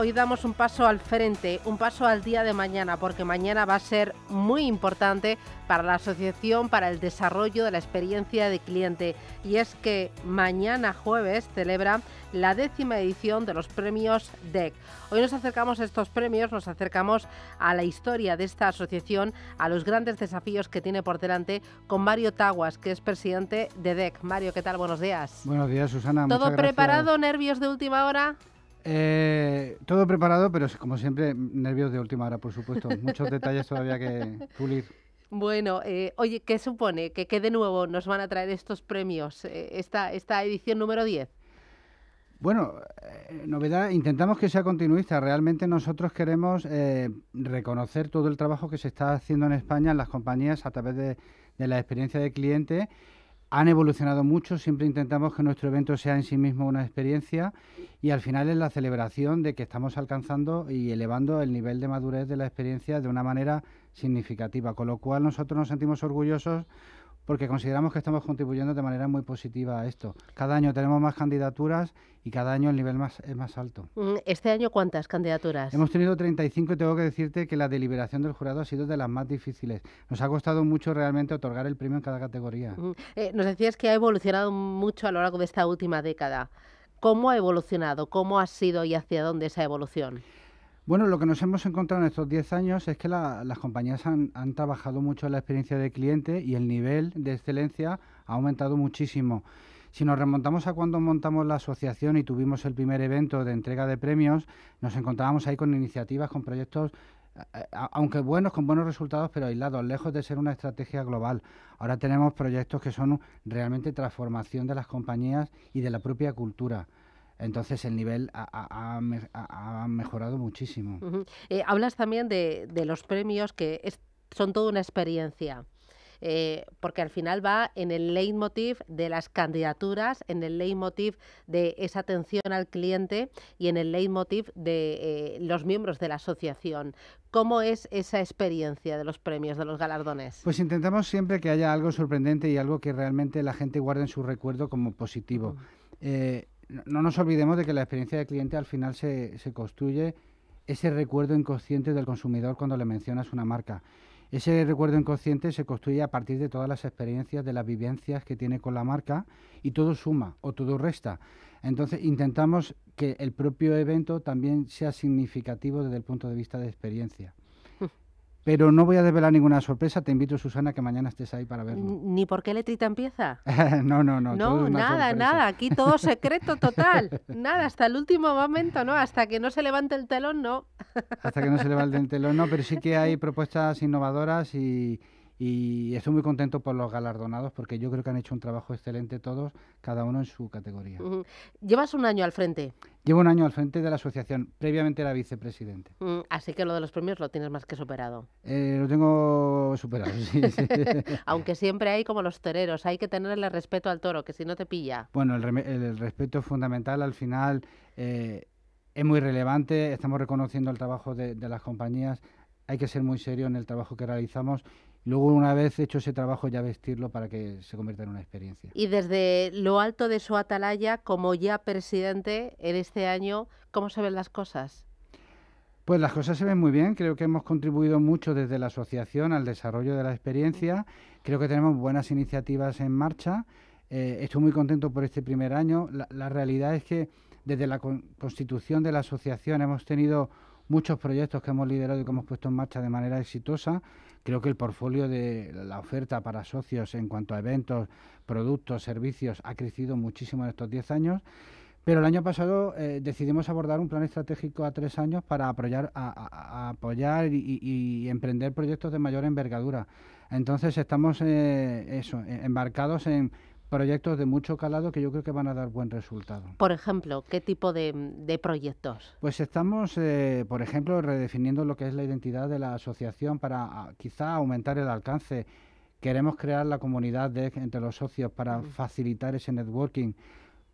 hoy damos un paso al frente, un paso al día de mañana, porque mañana va a ser muy importante para la Asociación para el Desarrollo de la Experiencia de Cliente. Y es que mañana jueves celebra la décima edición de los premios DEC. Hoy nos acercamos a estos premios, nos acercamos a la historia de esta asociación, a los grandes desafíos que tiene por delante con Mario Taguas, que es presidente de DEC. Mario, ¿qué tal? Buenos días. Buenos días, Susana. ¿Todo preparado? ¿Nervios de última hora? Eh, todo preparado, pero como siempre, nervios de última hora, por supuesto. Muchos detalles todavía que pulir. Bueno, eh, oye, ¿qué supone? ¿Que, ¿Qué, de nuevo nos van a traer estos premios, eh, esta, edición número 10? Bueno, novedad, intentamos que sea continuista. Realmente nosotros queremos reconocer todo el trabajo que se está haciendo en España en las compañías a través de, de la experiencia de cliente han evolucionado mucho, siempre intentamos que nuestro evento sea en sí mismo una experiencia y al final es la celebración de que estamos alcanzando y elevando el nivel de madurez de la experiencia de una manera significativa, con lo cual nosotros nos sentimos orgullosos porque consideramos que estamos contribuyendo de manera muy positiva a esto. Cada año tenemos más candidaturas y cada año el nivel más, es más alto. Mm, ¿Este año cuántas candidaturas? Hemos tenido 35 y tengo que decirte que la deliberación del jurado ha sido de las más difíciles. Nos ha costado mucho realmente otorgar el premio en cada categoría. Mm, eh, nos decías que ha evolucionado mucho a lo largo de esta última década. ¿Cómo ha evolucionado? ¿Cómo ha sido y hacia dónde esa evolución? Bueno, lo que nos hemos encontrado en estos 10 años es que las compañías han, han, trabajado mucho en la experiencia de cliente y el nivel de excelencia ha aumentado muchísimo. Si nos remontamos a cuando montamos la asociación y tuvimos el primer evento de entrega de premios, nos encontrábamos ahí con iniciativas, con proyectos eh, eh, aunque buenos, con buenos resultados, pero aislados, lejos de ser una estrategia global. Ahora tenemos proyectos que son realmente transformación de las compañías y de la propia cultura. Entonces el nivel ha, mejorado muchísimo. Eh, hablas también de, los premios que son toda una experiencia. Eh, porque al final va en el leitmotiv de las candidaturas, en el leitmotiv de esa atención al cliente y en el leitmotiv de eh, los miembros de la asociación. ¿Cómo es esa experiencia de los premios, de los galardones? Pues intentamos siempre que haya algo sorprendente y algo que realmente la gente guarde en su recuerdo como positivo no nos olvidemos de que la experiencia del cliente al final se, se construye ese recuerdo inconsciente del consumidor cuando le mencionas una marca. Ese recuerdo inconsciente se construye a partir de todas las experiencias, de las vivencias que tiene con la marca y todo suma o todo resta. Entonces intentamos que el propio evento también sea significativo desde el punto de vista de experiencia. Pero no voy a desvelar ninguna sorpresa. Te invito, Susana, que mañana estés ahí para verlo. ¿Ni por qué letrita empieza? no, no, no. No, nada, nada. Aquí todo secreto total. nada, hasta el último momento, ¿no? Hasta que no se levante el telón, no. hasta que no se levante el telón, no. Pero sí que hay propuestas innovadoras y, y estoy muy contento por los galardonados porque yo creo que han hecho un trabajo excelente todos, cada uno en su categoría. Llevas un año al frente. Llevo un año al frente de la asociación, previamente era vicepresidente. Mm, así que lo de los premios lo tienes más que superado. Eh, lo tengo superado, sí. Aunque siempre hay como los tereros, hay que tenerle respeto al toro, que si no te pilla. Bueno, el, respeto es fundamental. Al final eh, es muy relevante, estamos reconociendo el trabajo de las compañías hay que ser muy serio en el trabajo que realizamos. Luego, una vez hecho ese trabajo, ya vestirlo para que se convierta en una experiencia. Y desde lo alto de su atalaya, como ya presidente en este año, ¿cómo se ven las cosas? Pues las cosas se ven muy bien, creo que hemos contribuido mucho desde la asociación al desarrollo de la experiencia, creo que tenemos buenas iniciativas en marcha, eh, estoy muy contento por este primer año, la, realidad es que desde la constitución de la asociación hemos tenido muchos proyectos que hemos liderado y que hemos puesto en marcha de manera exitosa. Creo que el portfolio de la oferta para socios en cuanto a eventos, productos, servicios ha crecido muchísimo en estos 10 años. Pero el año pasado eh, decidimos abordar un plan estratégico a tres años para apoyar, apoyar y, emprender proyectos de mayor envergadura. Entonces estamos eh, eh, embarcados en proyectos de mucho calado que yo creo que van a dar buen resultado. Por ejemplo, ¿qué tipo de, proyectos? Pues estamos, eh, por ejemplo, redefiniendo lo que es la identidad de la asociación para ah, quizá aumentar el alcance. Queremos crear la comunidad de, entre los socios para facilitar ese networking.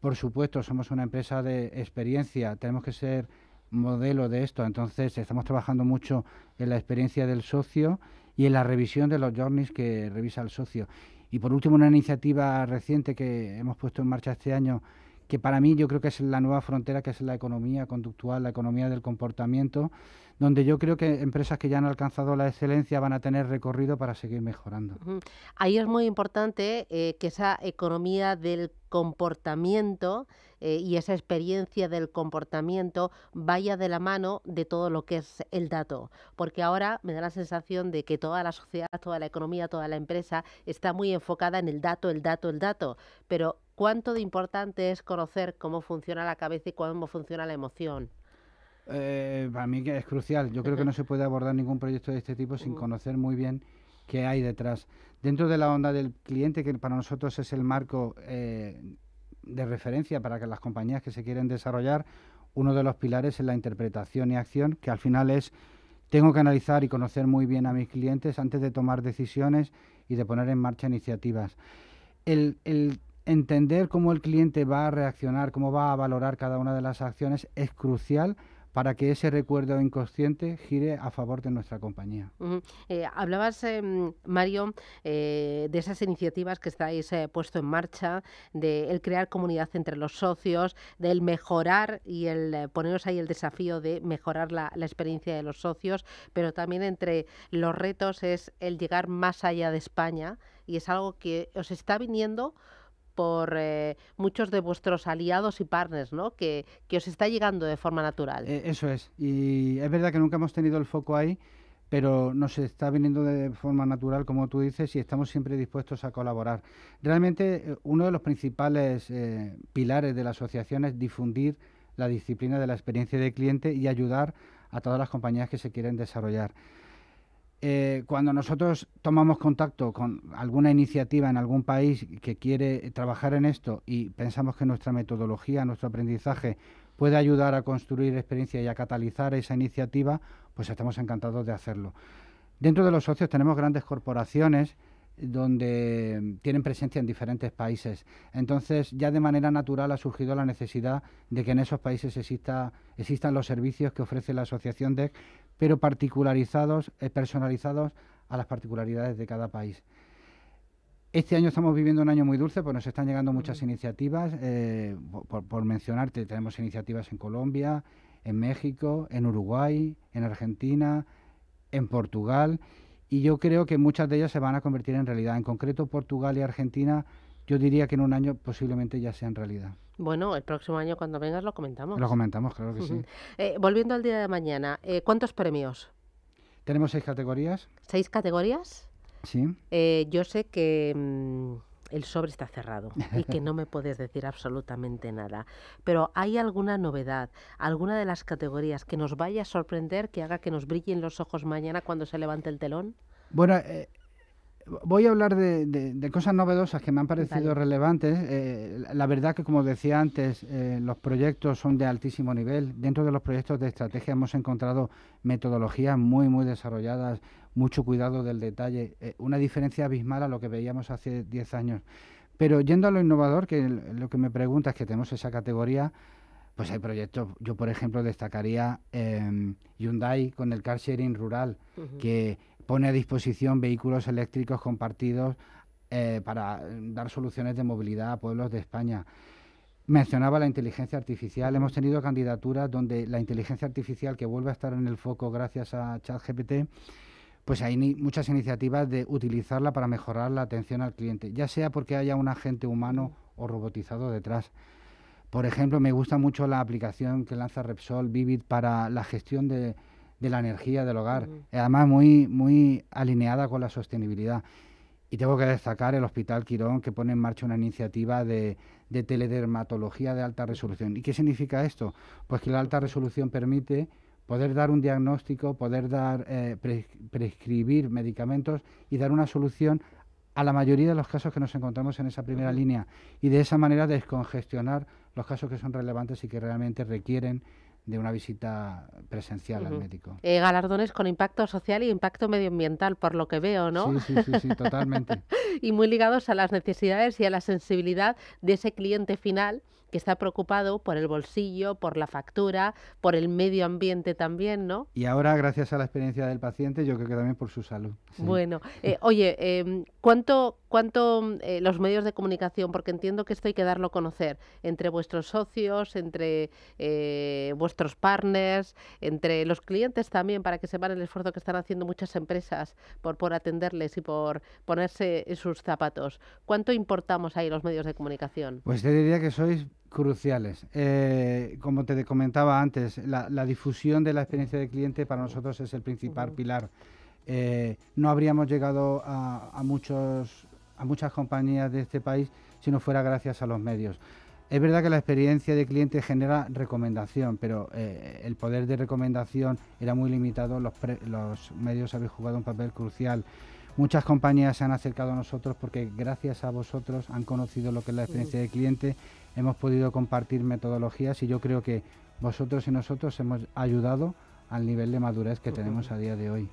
Por supuesto, somos una empresa de experiencia, tenemos que ser modelo de esto. Entonces, estamos trabajando mucho en la experiencia del socio y en la revisión de los journeys que revisa el socio. Y por último, una iniciativa reciente que hemos puesto en marcha este año que para mí yo creo que es la nueva frontera, que es la economía conductual, la economía del comportamiento, donde yo creo que empresas que ya han alcanzado la excelencia van a tener recorrido para seguir mejorando. Ahí es muy importante eh, que esa economía del comportamiento eh, y esa experiencia del comportamiento vaya de la mano de todo lo que es el dato. Porque ahora me da la sensación de que toda la sociedad, toda la economía, toda la empresa está muy enfocada en el dato, el dato, el dato. Pero ¿Cuánto de importante es conocer cómo funciona la cabeza y cómo funciona la emoción? Eh, para mí es crucial. Yo creo que no se puede abordar ningún proyecto de este tipo sin conocer muy bien qué hay detrás. Dentro de la onda del cliente, que para nosotros es el marco eh, de referencia para que las compañías que se quieren desarrollar, uno de los pilares es la interpretación y acción, que al final es tengo que analizar y conocer muy bien a mis clientes antes de tomar decisiones y de poner en marcha iniciativas. el entender cómo el cliente va a reaccionar, cómo va a valorar cada una de las acciones es crucial para que ese recuerdo inconsciente gire a favor de nuestra compañía. Eh, hablabas, em, Mario, eh, de esas iniciativas que estáis eh, puesto en marcha, de el crear comunidad entre los socios, del mejorar y el poneros ahí el desafío de mejorar la, la, experiencia de los socios, pero también entre los retos es el llegar más allá de España y es algo que os está viniendo por eh, muchos de vuestros aliados y partners, ¿no? Que, que os está llegando de forma natural. E, eso es. Y es verdad que nunca hemos tenido el foco ahí, pero nos está viniendo de forma natural, como tú dices, y estamos siempre dispuestos a colaborar. Realmente, eh, uno de los principales eh, pilares de la asociación es difundir la disciplina de la experiencia de cliente y ayudar a todas las compañías que se quieren desarrollar. Eh, cuando nosotros tomamos contacto con alguna iniciativa en algún país que quiere trabajar en esto y pensamos que nuestra metodología, nuestro aprendizaje puede ayudar a construir experiencia y a catalizar esa iniciativa, pues estamos encantados de hacerlo. Dentro de los socios tenemos grandes corporaciones donde mm, tienen presencia en diferentes países. Entonces, ya de manera natural ha surgido la necesidad de que en esos países existan los servicios que ofrece la asociación DEC, pero particularizados, eh, personalizados a las particularidades de cada país. Este año estamos viviendo un año muy dulce, pues nos están llegando muchas iniciativas. Eh, por, mencionarte, tenemos iniciativas en Colombia, en México, en Uruguay, en Argentina, en Portugal y yo creo que muchas de ellas se van a convertir en realidad. En concreto, Portugal y Argentina, yo diría que en un año posiblemente ya sean realidad. Bueno, el próximo año cuando vengas lo comentamos. Lo comentamos, claro que sí. Eh, volviendo al día de mañana, eh, ¿cuántos premios? Tenemos seis categorías. ¿Seis categorías? Sí. Eh, yo sé que... Mm, el sobre está cerrado y que no me puedes decir absolutamente nada. Pero ¿hay alguna novedad, alguna de las categorías que nos vaya a sorprender, que haga que nos brillen los ojos mañana cuando se levante el telón? Bueno, eh, Voy a hablar de, cosas novedosas que me han parecido relevantes. Eh, la verdad que, como decía antes, eh, los proyectos son de altísimo nivel. Dentro de los proyectos de estrategia hemos encontrado metodologías muy, muy desarrolladas, mucho cuidado del detalle, eh, una diferencia abismal a lo que veíamos hace 10 años. Pero yendo a lo innovador, que lo que me pregunta es que tenemos esa categoría, pues hay proyectos, yo por ejemplo destacaría em, Hyundai con el car sharing rural, que pone a disposición vehículos eléctricos compartidos eh, para mm, dar soluciones de movilidad a pueblos de España. Mencionaba la inteligencia artificial. Hemos tenido candidaturas donde la inteligencia artificial, que vuelve a estar en el foco gracias a ChatGPT, pues hay muchas iniciativas de utilizarla para mejorar la atención al cliente, ya sea porque haya un agente humano o robotizado detrás. Por ejemplo, me gusta mucho la aplicación que lanza Repsol Vivid para la gestión de de la energía del hogar, además muy, muy alineada con la sostenibilidad. Y tengo que destacar el Hospital Quirón, que pone en marcha una iniciativa de, teledermatología de alta resolución. ¿Y qué significa esto? Pues que la alta resolución permite poder dar un diagnóstico, poder dar, eh, prescribir medicamentos y dar una solución a la mayoría de los casos que nos encontramos en esa primera línea y de esa manera descongestionar los casos que son relevantes y que realmente requieren de una visita presencial al médico. Eh, galardones con impacto social y impacto medioambiental, por lo que veo, ¿no? sí, sí, sí totalmente. y muy ligados a las necesidades y a la sensibilidad de ese cliente final que está preocupado por el bolsillo, por la factura, por el medio ambiente también, ¿no? Y ahora, gracias a la experiencia del paciente, yo creo que también por su salud. Bueno, eh, oye, em, ¿cuánto, cuánto eh, los medios de comunicación, porque entiendo que esto hay que darlo a conocer, entre vuestros socios, entre eh, vuestros partners, entre los clientes también, para que sepan el esfuerzo que están haciendo muchas empresas por, por atenderles y por ponerse en sus zapatos? ¿Cuánto importamos ahí los medios de comunicación? Pues te diría que sois cruciales. Eh, como te comentaba antes, la, difusión de la experiencia de cliente para nosotros es el principal pilar. Eh, no habríamos llegado a, muchos, a muchas compañías de este país si no fuera gracias a los medios. Es verdad que la experiencia de cliente genera recomendación, pero eh, el poder de recomendación era muy limitado, los, medios habían jugado un papel crucial. Muchas compañías se han acercado a nosotros porque gracias a vosotros han conocido lo que es la experiencia mm. del cliente, hemos podido compartir metodologías y yo creo que vosotros y nosotros hemos ayudado al nivel de madurez que tenemos a día de hoy.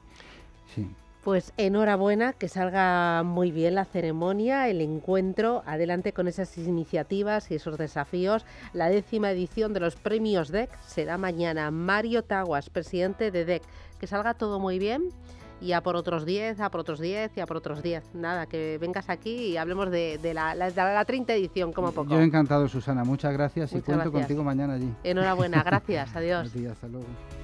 Sí. Pues enhorabuena, que salga muy bien la ceremonia, el encuentro, adelante con esas iniciativas y esos desafíos. La décima edición de los premios DEC será mañana. Mario Taguas, presidente de DEC, que salga todo muy bien y a por otros 10, a por otros 10 y a por otros 10. Nada, que vengas aquí y hablemos de, la, 30 edición, como poco. Yo encantado, Susana. Muchas gracias y cuento contigo mañana allí. Enhorabuena, gracias. Adiós. hasta luego.